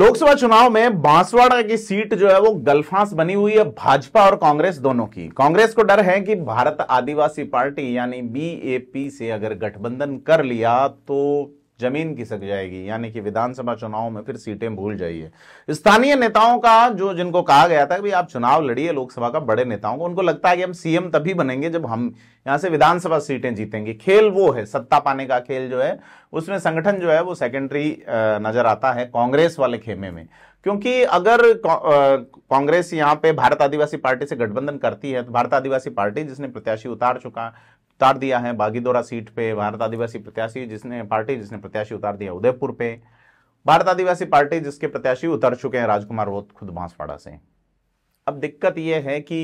लोकसभा चुनाव में बांसवाड़ा की सीट जो है वो गलफांस बनी हुई है भाजपा और कांग्रेस दोनों की कांग्रेस को डर है कि भारत आदिवासी पार्टी यानी बीएपी से अगर गठबंधन कर लिया तो जमीन खिसक जाएगी यानी कि विधानसभा चुनाव में फिर सीटें भूल जाइए स्थानीय नेताओं का जो जिनको कहा गया था कि आप चुनाव लड़िए लोकसभा का बड़े नेताओं को उनको लगता है कि हम सीएम तभी बनेंगे जब हम यहां से विधानसभा सीटें जीतेंगे खेल वो है सत्ता पाने का खेल जो है उसमें संगठन जो है वो सेकेंडरी नजर आता है कांग्रेस वाले खेमे में क्योंकि अगर कांग्रेस यहाँ पे भारत आदिवासी पार्टी से गठबंधन करती है तो भारत आदिवासी पार्टी जिसने प्रत्याशी उतार चुका उतार दिया है बागीदोरा सीट पे भारत आदिवासी प्रत्याशी जिसने पार्टी जिसने प्रत्याशी उतार दिया उदयपुर पे भारत आदिवासी पार्टी जिसके प्रत्याशी उतर चुके हैं राजकुमार रोत खुद बांसवाड़ा से अब दिक्कत यह है कि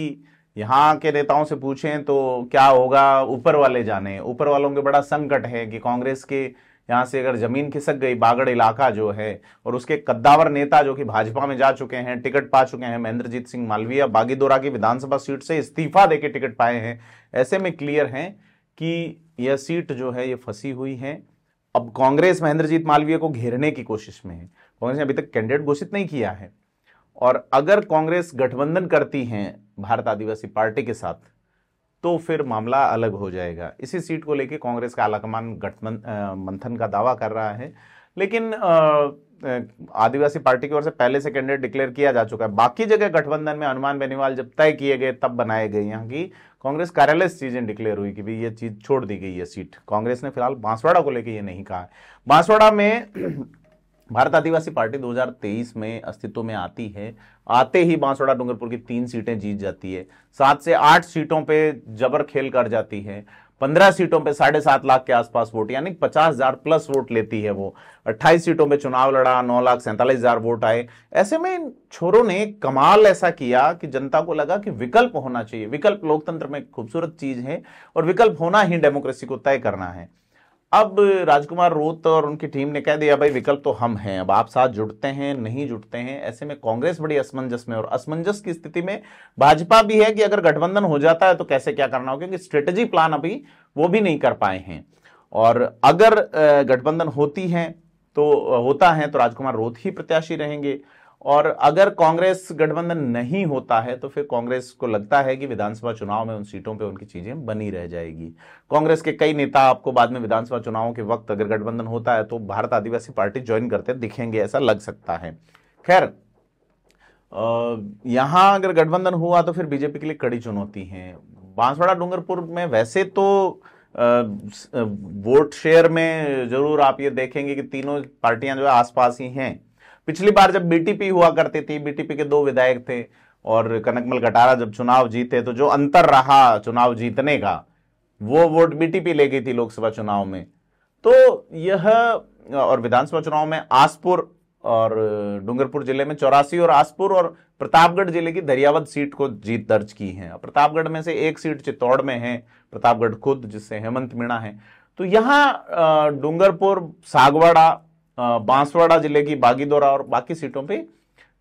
यहाँ के नेताओं से पूछें तो क्या होगा ऊपर वाले जाने ऊपर वालों के बड़ा संकट है कि कांग्रेस के यहाँ से अगर जमीन खिसक गई बागड़ इलाका जो है और उसके कद्दावर नेता जो कि भाजपा में जा चुके हैं टिकट पा चुके हैं महेंद्रजीत सिंह मालवीय बागीदोरा की विधानसभा सीट से इस्तीफा देके टिकट पाए हैं ऐसे में क्लियर हैं कि यह सीट जो है ये फंसी हुई है अब कांग्रेस महेंद्रजीत मालवीय को घेरने की कोशिश में है कांग्रेस ने अभी तक कैंडिडेट घोषित नहीं किया है और अगर कांग्रेस गठबंधन करती है भारत आदिवासी पार्टी के साथ तो फिर मामला अलग हो जाएगा इसी सीट को लेकर कांग्रेस का आलाकमान गठबंधन मंथन का दावा कर रहा है लेकिन आदिवासी पार्टी की ओर से पहले से कैंडिडेट डिक्लेयर किया जा चुका है बाकी जगह गठबंधन में हनुमान बेनीवाल जब तय किए गए तब बनाए गए यहाँ की कांग्रेस कार्यालय से चीजें डिक्लेयर हुई कि भाई ये चीज छोड़ दी गई है सीट कांग्रेस ने फिलहाल बांसवाड़ा को लेकर ये नहीं कहा बांसवाड़ा में भारत आदिवासी पार्टी 2023 में अस्तित्व में आती है आते ही बांसवाड़ा डूंगरपुर की तीन सीटें जीत जाती है सात से आठ सीटों पे जबर खेल कर जाती है पंद्रह सीटों पे साढ़े सात लाख के आसपास वोट यानी पचास हजार प्लस वोट लेती है वो अट्ठाईस सीटों पे चुनाव लड़ा नौ लाख सैंतालीस हजार वोट आए ऐसे में इन छोरों ने कमाल ऐसा किया कि जनता को लगा कि विकल्प होना चाहिए विकल्प लोकतंत्र में खूबसूरत चीज है और विकल्प होना ही डेमोक्रेसी को तय करना है अब राजकुमार रोत और उनकी टीम ने कह दिया भाई विकल्प तो हम हैं अब आप साथ जुड़ते हैं नहीं जुड़ते हैं ऐसे में कांग्रेस बड़ी असमंजस में और असमंजस की स्थिति में भाजपा भी है कि अगर गठबंधन हो जाता है तो कैसे क्या करना होगा क्योंकि स्ट्रेटजी प्लान अभी वो भी नहीं कर पाए हैं और अगर गठबंधन होती है तो होता है तो राजकुमार रोत ही प्रत्याशी रहेंगे और अगर कांग्रेस गठबंधन नहीं होता है तो फिर कांग्रेस को लगता है कि विधानसभा चुनाव में उन सीटों पे उनकी चीजें बनी रह जाएगी कांग्रेस के कई नेता आपको बाद में विधानसभा चुनावों के वक्त अगर गठबंधन होता है तो भारत आदिवासी पार्टी ज्वाइन करते दिखेंगे ऐसा लग सकता है खैर यहाँ अगर गठबंधन हुआ तो फिर बीजेपी के लिए कड़ी चुनौती है बांसवाड़ा डूंगरपुर में वैसे तो वोट शेयर में जरूर आप ये देखेंगे कि तीनों पार्टियां जो है आसपास ही हैं पिछली बार जब बीटीपी हुआ करती थी बीटीपी के दो विधायक थे और कनकमल कटारा जब चुनाव जीते तो जो अंतर रहा चुनाव जीतने का वो वोट बीटीपी ले गई थी लोकसभा चुनाव में तो यह और विधानसभा चुनाव में आसपुर और डूंगरपुर जिले में चौरासी और आसपुर और प्रतापगढ़ जिले की दरियावद सीट को जीत दर्ज की है प्रतापगढ़ में से एक सीट चित्तौड़ में है प्रतापगढ़ खुद जिससे हेमंत मीणा है तो यहाँ डूंगरपुर सागवाड़ा बांसवाड़ा जिले की बागीदोरा और बाकी सीटों पे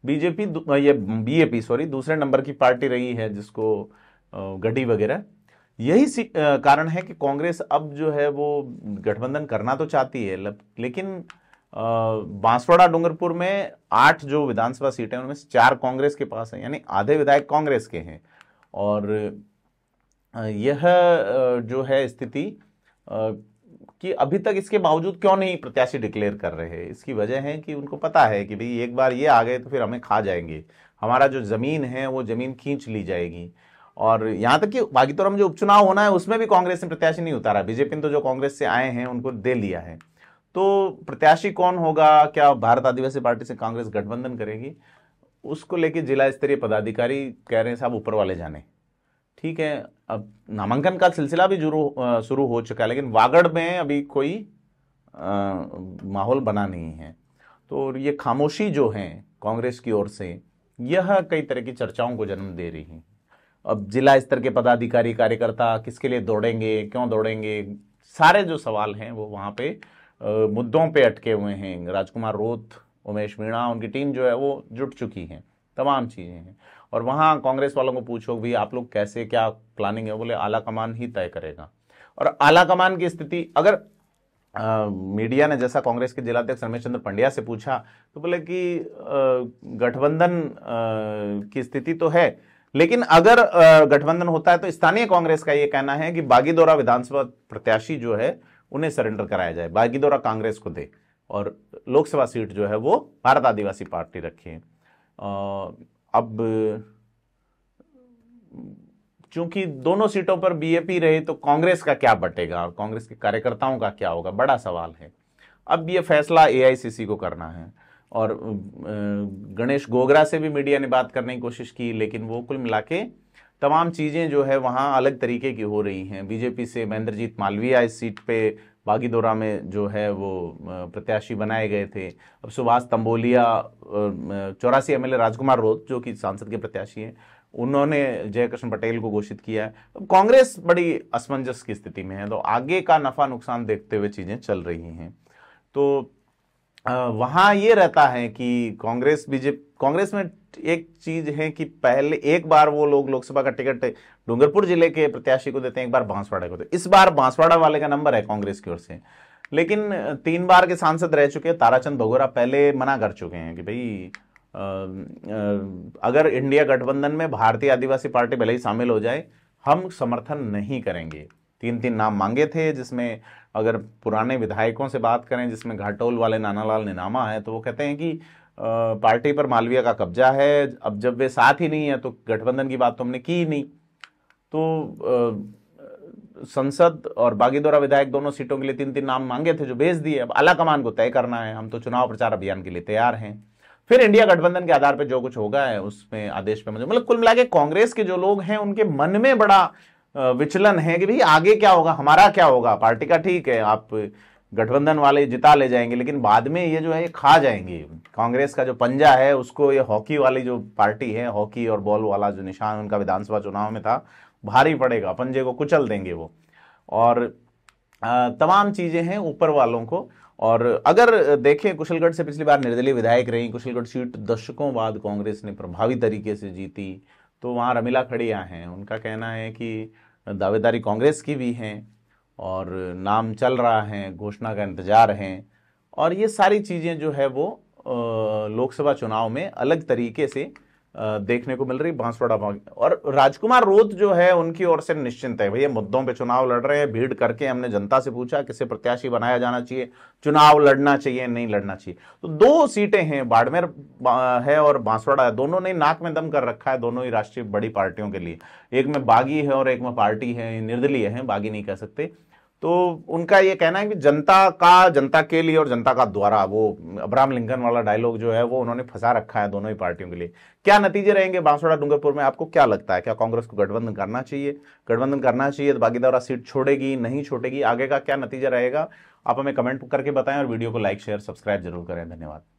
बीजेपी ये बीएपी सॉरी दूसरे नंबर की पार्टी रही है जिसको गड्डी वगैरह यही कारण है कि कांग्रेस अब जो है वो गठबंधन करना तो चाहती है लेकिन बांसवाड़ा डूंगरपुर में आठ जो विधानसभा सीटें उनमें से चार कांग्रेस के पास हैं यानी आधे विधायक कांग्रेस के हैं और यह जो है स्थिति कि अभी तक इसके बावजूद क्यों नहीं प्रत्याशी डिक्लेयर कर रहे हैं इसकी वजह है कि उनको पता है कि भाई एक बार ये आ गए तो फिर हमें खा जाएंगे हमारा जो ज़मीन है वो ज़मीन खींच ली जाएगी और यहाँ तक कि बाकी हम जो उपचुनाव होना है उसमें भी कांग्रेस ने प्रत्याशी नहीं उतारा बीजेपी ने तो जो कांग्रेस से आए हैं उनको दे लिया है तो प्रत्याशी कौन होगा क्या भारत आदिवासी पार्टी से कांग्रेस गठबंधन करेगी उसको लेके जिला स्तरीय पदाधिकारी कह रहे हैं साहब ऊपर वाले जाने ठीक है अब नामांकन का सिलसिला भी जुरू शुरू हो चुका है लेकिन वागड़ में अभी कोई माहौल बना नहीं है तो ये खामोशी जो है कांग्रेस की ओर से यह कई तरह की चर्चाओं को जन्म दे रही है अब जिला स्तर के पदाधिकारी कार्यकर्ता किसके लिए दौड़ेंगे क्यों दौड़ेंगे सारे जो सवाल हैं वो वहाँ पे मुद्दों पे अटके हुए हैं राजकुमार रोथ उमेश मीणा उनकी टीम जो है वो जुट चुकी है तमाम चीज़ें हैं और वहाँ कांग्रेस वालों को पूछो भी आप लोग कैसे क्या प्लानिंग है बोले आला कमान ही तय करेगा और आला कमान की स्थिति अगर आ, मीडिया ने जैसा कांग्रेस के जिलाध्यक्ष रमेश चंद्र पंड्या से पूछा तो बोले कि गठबंधन की स्थिति तो है लेकिन अगर गठबंधन होता है तो स्थानीय कांग्रेस का ये कहना है कि बागीदोरा विधानसभा प्रत्याशी जो है उन्हें सरेंडर कराया जाए बागीदोरा कांग्रेस को दे और लोकसभा सीट जो है वो भारत आदिवासी पार्टी रखी है अब चूंकि दोनों सीटों पर बीएपी रहे तो कांग्रेस का क्या बटेगा और कांग्रेस के कार्यकर्ताओं का क्या होगा बड़ा सवाल है अब ये फैसला एआईसीसी को करना है और गणेश गोगरा से भी मीडिया ने बात करने की कोशिश की लेकिन वो कुल मिला के तमाम चीज़ें जो है वहाँ अलग तरीके की हो रही हैं बीजेपी से महेंद्रजीत मालविया इस सीट पे बागी दौरा में जो है वो प्रत्याशी बनाए गए थे अब सुभाष तंबोलिया चौरासी एम राजकुमार रोत जो कि सांसद के प्रत्याशी हैं उन्होंने जयकृष्ण पटेल को घोषित किया है अब कांग्रेस बड़ी असमंजस की स्थिति में है तो आगे का नफा नुकसान देखते हुए चीज़ें चल रही हैं तो वहाँ ये रहता है कि कांग्रेस बीजेपी कांग्रेस में एक चीज है कि पहले एक बार वो लोग लोकसभा का टिकट डूंगरपुर जिले के प्रत्याशी को देते हैं एक बार बांसवाड़ा को देते इस बार बांसवाड़ा वाले का नंबर है कांग्रेस की ओर से लेकिन तीन बार के सांसद रह चुके हैं ताराचंद भगोरा पहले मना कर चुके हैं कि भाई अगर इंडिया गठबंधन में भारतीय आदिवासी पार्टी भले ही शामिल हो जाए हम समर्थन नहीं करेंगे तीन तीन नाम मांगे थे जिसमें अगर पुराने विधायकों से बात करें जिसमें घाटोल वाले नानालाल निनामा है तो वो कहते हैं कि पार्टी पर मालवीय का कब्जा है अब जब वे साथ ही नहीं है तो गठबंधन की बात तो हमने की ही नहीं तो संसद और बागीदोरा विधायक दोनों सीटों के लिए तीन तीन नाम मांगे थे जो भेज दिए अब आला कमान को तय करना है हम तो चुनाव प्रचार अभियान के लिए तैयार हैं फिर इंडिया गठबंधन के आधार पर जो कुछ होगा है उसमें आदेश पे मुझे मतलब कुल मिला के कांग्रेस के जो लोग हैं उनके मन में बड़ा विचलन है कि भाई आगे क्या होगा हमारा क्या होगा पार्टी का ठीक है आप गठबंधन वाले जिता ले जाएंगे लेकिन बाद में ये जो है ये खा जाएंगे कांग्रेस का जो पंजा है उसको ये हॉकी वाली जो पार्टी है हॉकी और बॉल वाला जो निशान उनका विधानसभा चुनाव में था भारी पड़ेगा पंजे को कुचल देंगे वो और तमाम चीज़ें हैं ऊपर वालों को और अगर देखें कुशलगढ़ से पिछली बार निर्दलीय विधायक रही कुशलगढ़ सीट दशकों बाद कांग्रेस ने प्रभावी तरीके से जीती तो वहाँ रमीला खड़िया हैं उनका कहना है कि दावेदारी कांग्रेस की भी है और नाम चल रहा है घोषणा का इंतज़ार है और ये सारी चीज़ें जो है वो लोकसभा चुनाव में अलग तरीके से देखने को मिल रही बांसवाड़ा और राजकुमार रोत जो है उनकी ओर से निश्चिंत है भैया मुद्दों पे चुनाव लड़ रहे हैं भीड़ करके हमने जनता से पूछा किसे प्रत्याशी बनाया जाना चाहिए चुनाव लड़ना चाहिए नहीं लड़ना चाहिए तो दो सीटें हैं बाड़मेर है और बांसवाड़ा है दोनों ने नाक में दम कर रखा है दोनों ही राष्ट्रीय बड़ी पार्टियों के लिए एक में बागी है और एक में पार्टी है निर्दलीय है बागी नहीं कह सकते तो उनका ये कहना है कि जनता का जनता के लिए और जनता का द्वारा वो अब्राहम लिंकन वाला डायलॉग जो है वो उन्होंने फंसा रखा है दोनों ही पार्टियों के लिए क्या नतीजे रहेंगे बांसवाड़ा डूंगरपुर में आपको क्या लगता है क्या कांग्रेस को गठबंधन करना चाहिए गठबंधन करना चाहिए तो बागीदारा सीट छोड़ेगी नहीं छोड़ेगी आगे का क्या नतीजा रहेगा आप हमें कमेंट करके बताएं और वीडियो को लाइक शेयर सब्सक्राइब जरूर करें धन्यवाद